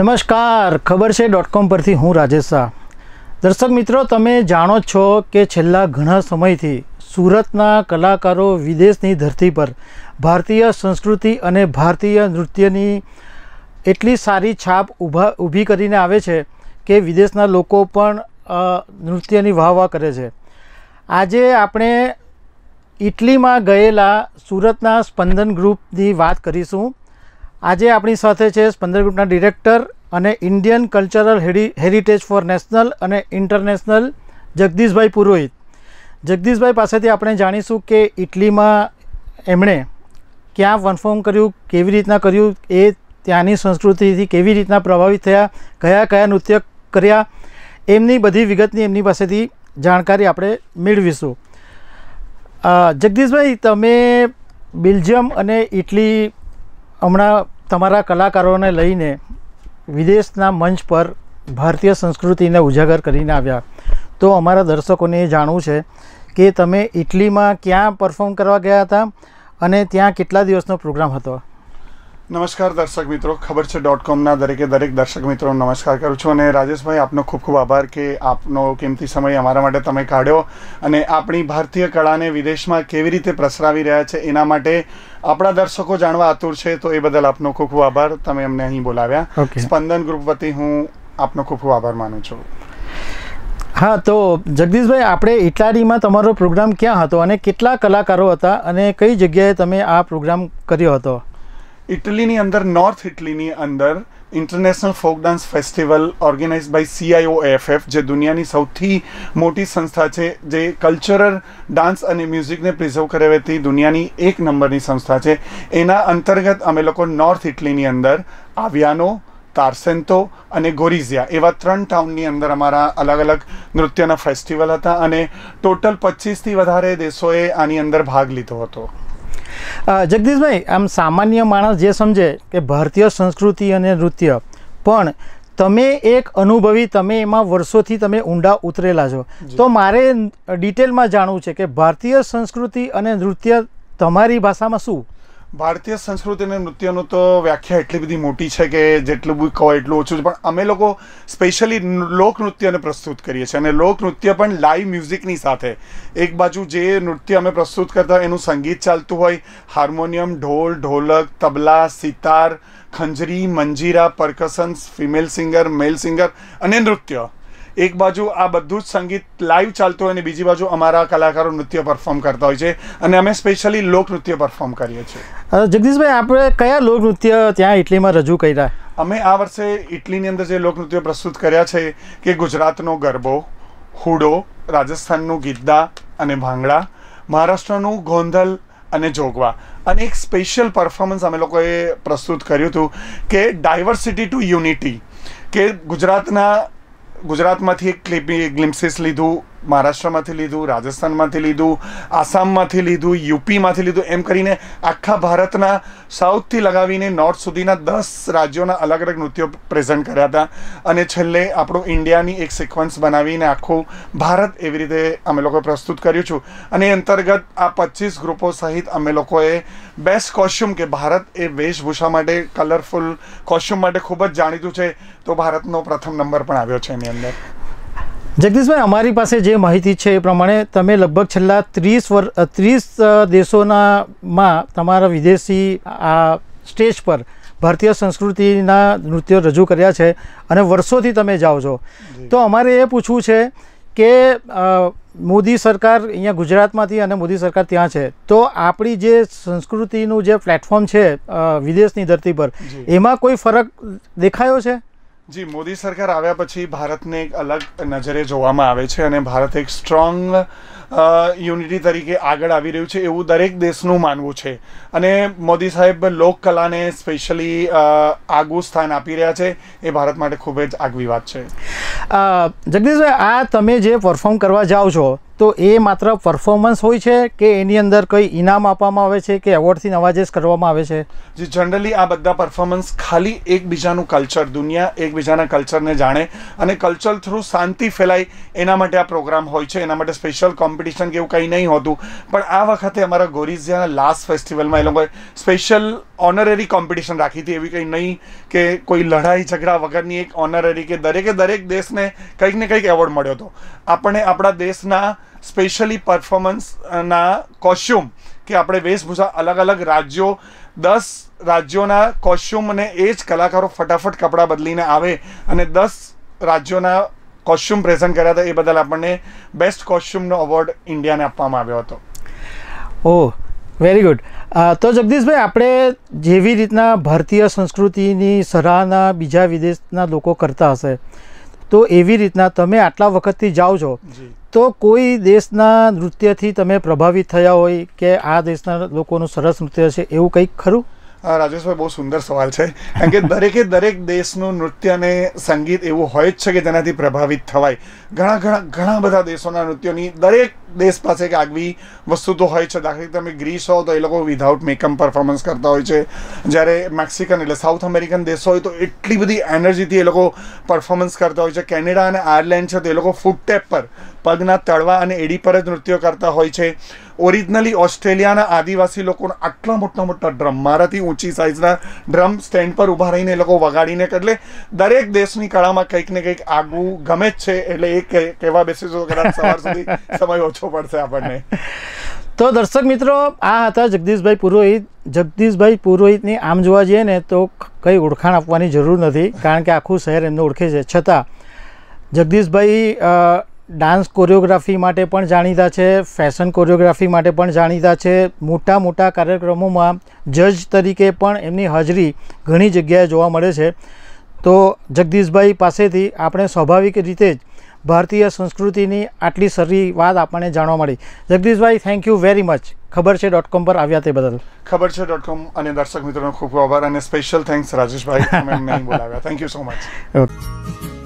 નમસ્કાર ખબર છે ડોટ કોમ પરથી હું રાજેશ શાહ દર્શક મિત્રો તમે જાણો છો કે છેલ્લા ઘણા સમયથી સુરતના કલાકારો વિદેશની ધરતી પર ભારતીય સંસ્કૃતિ અને ભારતીય નૃત્યની એટલી સારી છાપ ઊભા ઊભી કરીને આવે છે કે વિદેશના લોકો પણ નૃત્યની વાહ વાહ કરે છે આજે આપણે ઇટલીમાં ગયેલા સુરતના સ્પંદન ગ્રુપની વાત કરીશું આજે આપણી સાથે છે સ્પંદર ગ્રુપના ડિરેક્ટર અને Indian cultural heritage for national અને ઇન્ટરનેશનલ જગદીશભાઈ પુરોહિત જગદીશભાઈ પાસેથી આપણે જાણીશું કે ઇટલીમાં એમણે ક્યાં વનફોર્મ કર્યું કેવી રીતના કર્યું એ ત્યાંની સંસ્કૃતિથી કેવી રીતના પ્રભાવિત થયા કયા કયા નૃત્ય કર્યા એમની બધી વિગતની એમની પાસેથી જાણકારી આપણે મેળવીશું જગદીશભાઈ તમે બેલ્જિયમ અને ઇટલી હમણાં તમારા કલાકારોને લઈને વિદેશના મંચ પર ભારતીય સંસ્કૃતિને ઉજાગર કરીને આવ્યા તો અમારા દર્શકોને એ જાણવું છે કે તમે ઇટલીમાં ક્યાં પરફોર્મ કરવા ગયા હતા અને ત્યાં કેટલા દિવસનો પ્રોગ્રામ હતો નમસ્કાર દર્શક મિત્રો ખબર છે ડોટ કોમના દરેકે દરેક દર્શક મિત્રો નમસ્કાર કરું છું અને રાજેશભાઈ આપનો ખૂબ ખૂબ આભાર કે આપનો કિંમતી સમય અમારા માટે તમે કાઢ્યો અને આપણી ભારતીય કળાને વિદેશમાં કેવી રીતે પ્રસરાવી રહ્યા છે એના માટે આપણા દર્શકો જાણવા આતુર છે તો એ બદલ આપનો ખૂબ ખૂબ આભાર તમે અમને અહીં બોલાવ્યા સ્પંદન ગ્રુપ વતી હું આપનો ખૂબ ખૂબ આભાર માનું છું હા તો જગદીશભાઈ આપણે ઇટાલીમાં તમારો પ્રોગ્રામ ક્યાં હતો અને કેટલા કલાકારો હતા અને કઈ જગ્યાએ તમે આ પ્રોગ્રામ કર્યો હતો ઇટલીની અંદર નોર્થ ઇટલીની અંદર international folk dance festival organize by CIO CIOFF જે દુનિયાની સૌથી મોટી સંસ્થા છે જે કલ્ચરલ ડાન્સ અને મ્યુઝિકને પ્રિઝર્વ કરાવતી દુનિયાની એક નંબરની સંસ્થા છે એના અંતર્ગત અમે લોકો નોર્થ ઇટલીની અંદર આવ્યાનો તારસેન્તો અને ગોરીઝિયા એવા ત્રણ ટાઉનની અંદર અમારા અલગ અલગ નૃત્યના ફેસ્ટિવલ હતા અને ટોટલ પચીસથી વધારે દેશોએ આની અંદર ભાગ લીધો હતો જગદીશભાઈ આમ સામાન્ય માણસ જે સમજે કે ભારતીય સંસ્કૃતિ અને નૃત્ય પણ તમે એક અનુભવી તમે એમાં વર્ષોથી તમે ઊંડા ઉતરેલા છો તો મારે ડિટેલમાં જાણવું છે કે ભારતીય સંસ્કૃતિ અને નૃત્ય તમારી ભાષામાં શું ભારતીય સંસ્કૃતિ અને નૃત્યનું તો વ્યાખ્યા એટલી બધી મોટી છે કે જેટલું બી કહો એટલું ઓછું છે પણ અમે લોકો સ્પેશિયલી લોક નૃત્યને પ્રસ્તુત કરીએ છીએ અને લોકનૃત્ય પણ લાઈવ મ્યુઝિકની સાથે એક બાજુ જે નૃત્ય અમે પ્રસ્તુત કરતા હોય એનું સંગીત ચાલતું હોય હાર્મોનિયમ ઢોલ ઢોલક તબલા સિતાર ખંજરી મંજીરા percussions female singer male singer અને નૃત્ય એક બાજુ આ બધું જ સંગીત લાઈવ ચાલતું હોય અને બીજી બાજુ અમારા કલાકારો નૃત્ય પરફોર્મ કરતા હોય છે અને અમે સ્પેશિયલી લોક નૃત્ય પરફોર્મ કરીએ છીએ જગદીશભાઈ આપણે કયા લોક નૃત્ય ત્યાં ઇટલીમાં રજૂ કર્યા અમે આ વર્ષે ઇટલીની અંદર જે લોકનૃત્ય પ્રસ્તુત કર્યા છે કે ગુજરાતનો ગરબો હુડો રાજસ્થાનનું ગીદ્દા અને ભાંગડા મહારાષ્ટ્રનું ગોંધલ અને જોગવા અને એક સ્પેશિયલ પરફોર્મન્સ અમે લોકોએ પ્રસ્તુત કર્યું હતું કે ડાયવર્સિટી ટુ યુનિટી કે ગુજરાતના ગુજરાતમાંથી એક ક્લિપ ગ્લિમ્સીસ લીધું મહારાષ્ટ્રમાંથી લીધું રાજસ્થાનમાંથી લીધું આસામમાંથી લીધું યુપીમાંથી લીધું એમ કરીને આખા ભારતના સાઉથથી લગાવીને નોર્થ સુધીના દસ રાજ્યોના અલગ અલગ નૃત્યો પ્રેઝન્ટ કર્યા હતા અને છેલ્લે આપણું ઇન્ડિયાની એક સિક્વન્સ બનાવીને આખું ભારત એવી રીતે અમે લોકોએ પ્રસ્તુત કર્યું છું અને એ અંતર્ગત આ પચીસ ગ્રુપો સહિત અમે લોકોએ બેસ્ટ કોસ્ચ્યુમ કે ભારત એ વેશભૂષા માટે કલરફુલ કોસ્ચ્યુમ માટે ખૂબ જ જાણીતું છે તો ભારતનો પ્રથમ નંબર પણ આવ્યો છે એની અંદર જગદીશભાઈ અમારી પાસે જે માહિતી છે એ પ્રમાણે તમે લગભગ છેલ્લા ત્રીસ વર ત્રીસ દેશોનામાં તમારા વિદેશી આ સ્ટેજ પર ભારતીય સંસ્કૃતિના નૃત્યો રજૂ કર્યા છે અને વર્ષોથી તમે જાઓ છો તો અમારે એ પૂછવું છે કે મોદી સરકાર અહીંયા ગુજરાતમાંથી અને મોદી સરકાર ત્યાં છે તો આપણી જે સંસ્કૃતિનું જે પ્લેટફોર્મ છે વિદેશની ધરતી પર એમાં કોઈ ફરક દેખાયો છે જી મોદી સરકાર આવ્યા પછી ભારતને એક અલગ નજરે જોવામાં આવે છે અને ભારત એક સ્ટ્રોંગ યુનિટી તરીકે આગળ આવી રહ્યું છે એવું દરેક દેશનું માનવું છે અને મોદી સાહેબ લોકકલાને સ્પેશિયલી આગવું સ્થાન આપી રહ્યા છે એ ભારત માટે ખૂબ જ આગવી વાત છે જગદીશભાઈ આ તમે જે પરફોર્મ કરવા જાઓ છો તો એ માત્ર પરફોર્મન્સ હોય છે કે એની અંદર કંઈ ઇનામ આપવામાં આવે છે કે એવોર્ડથી નવાજેશ કરવામાં આવે છે જે જનરલી આ બધા પરફોર્મન્સ ખાલી એકબીજાનું કલ્ચર દુનિયા એકબીજાના કલ્ચરને જાણે અને કલ્ચર થ્રુ શાંતિ ફેલાય એના માટે આ પ્રોગ્રામ હોય છે એના માટે સ્પેશિયલ કોમ્પિટિશન કોમ્પિટિશન કે એવું કંઈ નહીં હોતું પણ આ વખતે અમારા ગોરીઝિયાના લાસ્ટ ફેસ્ટિવલમાં એ લોકોએ સ્પેશિયલ ઓનરરી કોમ્પિટિશન રાખી હતી એવી કંઈ નહીં કે કોઈ લડાઈ ઝઘડા વગરની એક ઓનરરી કે દરેકે દરેક દેશને કંઈક ને કંઈક એવોર્ડ મળ્યો હતો આપણે આપણા દેશના સ્પેશિયલી પરફોર્મન્સના કોસ્ચ્યુમ કે આપણે વેશભૂષા અલગ અલગ રાજ્યો દસ રાજ્યોના કોસ્ચ્યુમ અને એ જ કલાકારો ફટાફટ કપડાં બદલીને આવે અને દસ રાજ્યોના કોસ્ચ્યુમ પ્રેઝન્ટ કર્યા હતા એ બદલ આપણને બેસ્ટ કોસ્ચ્યુમનો એવોર્ડ ઇન્ડિયાને આપવામાં આવ્યો હતો ઓ વેરી ગુડ તો જગદીશભાઈ આપણે જેવી રીતના ભારતીય સંસ્કૃતિની સરાહના બીજા વિદેશના લોકો કરતા હશે તો એવી રીતના તમે આટલા વખતથી જાઓ છો તો કોઈ દેશના નૃત્યથી તમે પ્રભાવિત થયા હોય કે આ દેશના લોકોનું સરસ નૃત્ય છે એવું કંઈક ખરું રાજેશભાઈ બહુ સુંદર સવાલ છે કારણ કે દરેકે દરેક દેશનું નૃત્ય અને સંગીત એવું હોય જ છે કે તેનાથી પ્રભાવિત થવાય ઘણા ઘણા ઘણા બધા દેશોના નૃત્યોની દરેક દેશ પાસે એક આગવી વસ્તુ તો હોય છે દાખલા તમે ગ્રીસ હોવ તો એ લોકો વિધાઉટ મેકઅપ પરફોર્મન્સ કરતા હોય છે જ્યારે મેક્સિકન એટલે સાઉથ અમેરિકન દેશો હોય તો એટલી બધી એનર્જીથી એ લોકો પરફોર્મન્સ કરતા હોય છે કેનેડા અને આયર્લેન્ડ છે તો એ લોકો ફૂડ ટેપ પર પગના તળવા અને એડી પર જ નૃત્યો કરતા હોય છે ઓરિજિનલી ઓસ્ટ્રેલિયાના આદિવાસી લોકોના આટલા મોટા મોટા ડ્રમ મારાથી ઊંચી સાઇઝના ડ્રમ સ્ટેન્ડ પર ઊભા રહીને એ લોકો વગાડીને એટલે દરેક દેશની કળામાં કંઈક ને કંઈક આગવું ગમે જ છે એટલે એ કહેવા બેસીશું કદાચ સવાર સુધી સમય ઓછો પડશે આપણને તો દર્શક મિત્રો આ હતા જગદીશભાઈ પુરોહિત જગદીશભાઈ પુરોહિતની આમ જોવા જઈએ ને તો કંઈ ઓળખાણ આપવાની જરૂર નથી કારણ કે આખું શહેર એમને ઓળખે છે છતાં જગદીશભાઈ ડાન્સ કોરિયોગ્રાફી માટે પણ જાણીતા છે ફેશન કોરિયોગ્રાફી માટે પણ જાણીતા છે મોટા મોટા કાર્યક્રમોમાં જજ તરીકે પણ એમની હાજરી ઘણી જગ્યાએ જોવા મળે છે તો જગદીશભાઈ પાસેથી આપણે સ્વાભાવિક રીતે જ ભારતીય સંસ્કૃતિની આટલી સરી વાત આપણને જાણવા મળી Jagdishbhai thank you very much ખબર છે ડોટ કોમ પર આવ્યા તે બદલ ખબર છે ડોટ કોમ અને દર્શક મિત્રોનો ખૂબ ખૂબ આભાર અને special thanks Rajeshbhai thank you so much okay